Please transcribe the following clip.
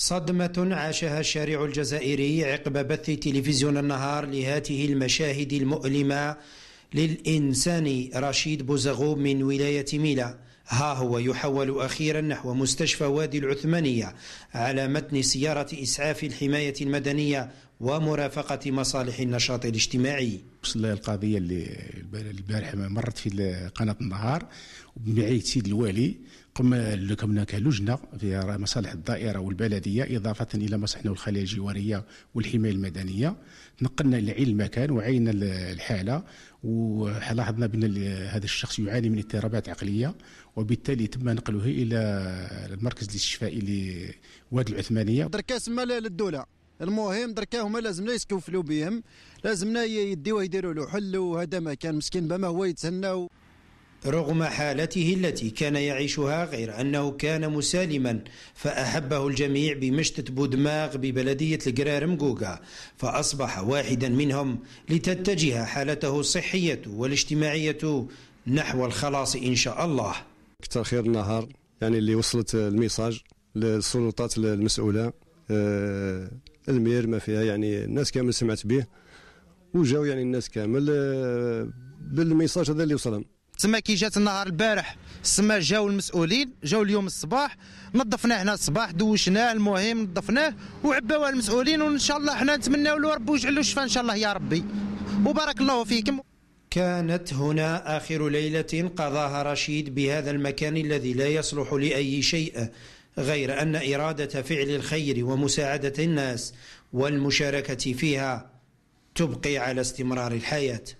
صدمة عاشها الشارع الجزائري عقب بث تلفزيون النهار لهاته المشاهد المؤلمة للإنسان رشيد بوزغوب من ولاية ميلا ها هو يحول أخيرا نحو مستشفى وادي العثمانية على متن سيارة إسعاف الحماية المدنية ومرافقة مصالح النشاط الاجتماعي وصل القضية اللي البارحة مرت في قناة النهار بمعية سيد الوالي قمنا لكمنا كلجنة في مصالح الدائرة والبلدية إضافة إلى مصالحنا الخلية الجوارية والحماية المدنية نقلنا لعين المكان وعينا الحالة ولاحظنا بأن هذا الشخص يعاني من اضطرابات عقلية وبالتالي تم نقله إلى المركز الاستشفائي لوادي العثمانية دركاس مال للدولة المهم دركا هما لازمنا يسكوفلو بهم لازمنا يديو يديروا له حل وهذا ما كان مسكين بما هو يتسنى رغم حالته التي كان يعيشها غير أنه كان مسالما فأحبه الجميع بمشتة بودماغ ببلدية القرار مقوقا فأصبح واحدا منهم لتتجه حالته الصحية والاجتماعية نحو الخلاص إن شاء الله كتر خير النهار يعني اللي وصلت الميساج للسلطات المسؤولة آه، المير ما فيها يعني الناس كامل سمعت به وجاو يعني الناس كامل آه، بالميساج هذا اللي وصلهم تما كي جات النهار البارح تما جاو المسؤولين جاو اليوم الصباح نظفناه هنا الصباح دوشناه المهم نظفناه وعباوه المسؤولين وان شاء الله حنا نتمناو له ربي يجعلو شفاء ان شاء الله يا ربي وبارك الله فيكم كانت هنا آخر ليلة قضاها رشيد بهذا المكان الذي لا يصلح لأي شيء غير أن إرادة فعل الخير ومساعدة الناس والمشاركة فيها تبقي على استمرار الحياه